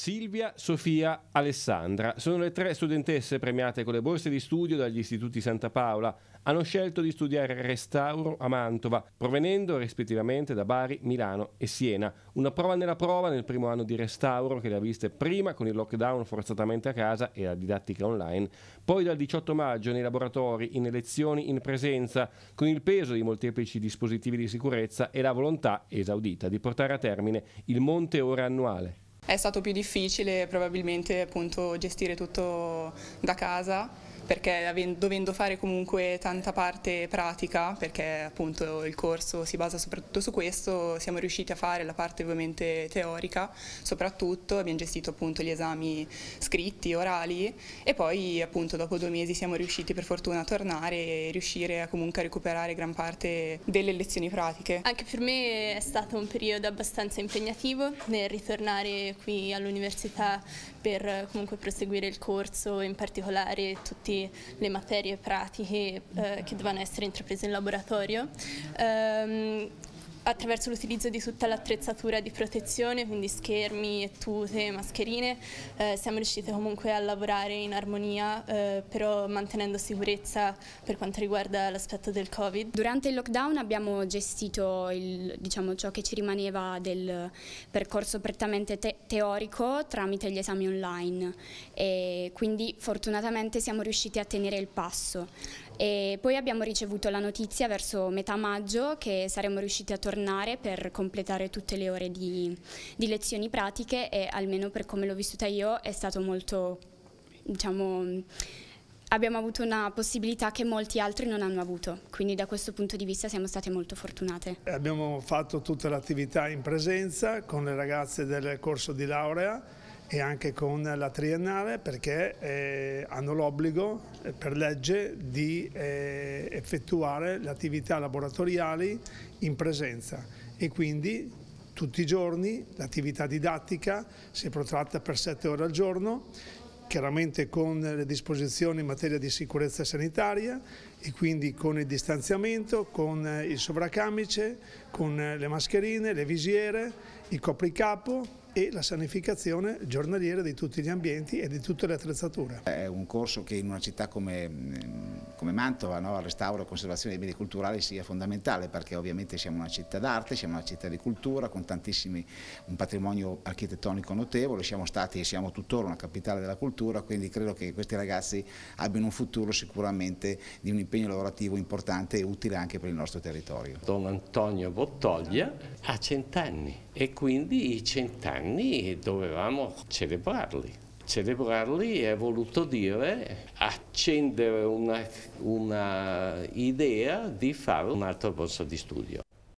Silvia, Sofia, Alessandra sono le tre studentesse premiate con le borse di studio dagli istituti Santa Paola. Hanno scelto di studiare restauro a Mantova, provenendo rispettivamente da Bari, Milano e Siena. Una prova nella prova nel primo anno di restauro che le ha viste prima con il lockdown forzatamente a casa e la didattica online, poi dal 18 maggio nei laboratori, in lezioni in presenza, con il peso di molteplici dispositivi di sicurezza e la volontà esaudita di portare a termine il monte ora annuale. È stato più difficile probabilmente appunto, gestire tutto da casa perché dovendo fare comunque tanta parte pratica, perché appunto il corso si basa soprattutto su questo, siamo riusciti a fare la parte ovviamente teorica, soprattutto abbiamo gestito appunto gli esami scritti, orali e poi appunto dopo due mesi siamo riusciti per fortuna a tornare e riuscire a comunque a recuperare gran parte delle lezioni pratiche. Anche per me è stato un periodo abbastanza impegnativo nel ritornare qui all'università per comunque proseguire il corso, in particolare tutti le materie pratiche eh, che dovevano essere intraprese in laboratorio. Ehm, attraverso l'utilizzo di tutta l'attrezzatura di protezione, quindi schermi, tute, mascherine, eh, siamo riusciti comunque a lavorare in armonia, eh, però mantenendo sicurezza per quanto riguarda l'aspetto del Covid. Durante il lockdown abbiamo gestito il, diciamo, ciò che ci rimaneva del percorso prettamente te teorico tramite gli esami online e quindi fortunatamente siamo riusciti a tenere il passo. E poi abbiamo ricevuto la notizia verso metà maggio che saremmo riusciti a tornare tornare per completare tutte le ore di, di lezioni pratiche e almeno per come l'ho vissuta io è stato molto, diciamo, abbiamo avuto una possibilità che molti altri non hanno avuto, quindi da questo punto di vista siamo state molto fortunate. Abbiamo fatto tutta l'attività in presenza con le ragazze del corso di laurea e anche con la triennale perché eh, hanno l'obbligo eh, per legge di eh, effettuare le attività laboratoriali in presenza e quindi tutti i giorni l'attività didattica si protratta per sette ore al giorno chiaramente con le disposizioni in materia di sicurezza sanitaria e quindi con il distanziamento, con eh, il sovracamice, con eh, le mascherine, le visiere, il copricapo e la sanificazione giornaliera di tutti gli ambienti e di tutte le attrezzature. È un corso che in una città come mm, come Mantova no, al restauro e conservazione dei beni culturali sia fondamentale perché ovviamente siamo una città d'arte, siamo una città di cultura con tantissimi, un patrimonio architettonico notevole, siamo stati e siamo tuttora una capitale della cultura, quindi credo che questi ragazzi abbiano un futuro sicuramente di un impegno lavorativo importante e utile anche per il nostro territorio. Don Antonio Bottoglia ha cent'anni e quindi i cent'anni dovevamo celebrarli celebrarli è voluto dire accendere una, una idea di fare un altro corso di studio.